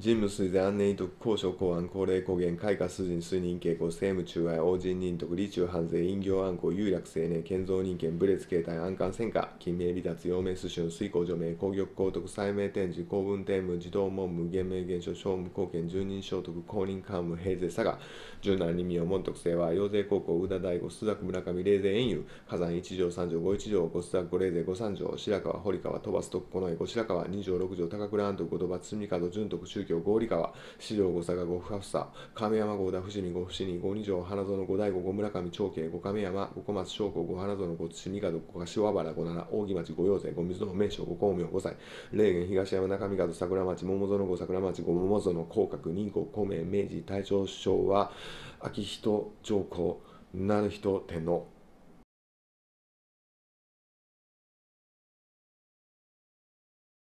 人物水税安年遺徳高所公安高齢高原開花数人水人傾向政務中外王人人徳理中犯罪陰行暗行有略青年建造人権武列形態安官戦火、金名離脱陽明素春水工除名公玉公徳祭名天示公文天文児童文無厳名現象商務貢献住人所徳、公認官務平税佐賀柔軟二名門徳性は陽税高校宇田大吾須崎村上霊税遠遊火山一条三条五一条五須崎五霊税五三条白川堀川飛ばす徳この江五白川二条六条高倉安徳五土場積門純徳周京、郡川、四条、五佐賀、五深房、亀山、五田、伏見、五伏見、五二条、花園、五大五、五村上、長慶、五亀山、五小松、商子五花園、五津、二角、五柏原、五七、大木町、五陽勢、五水堂、名所、五光明、五歳、霊源、東山、中見門、桜町、桃園、五桜町、五桃園、広角、二五、孔明、明治、大正、昭和、秋人、上皇、なる人、天皇。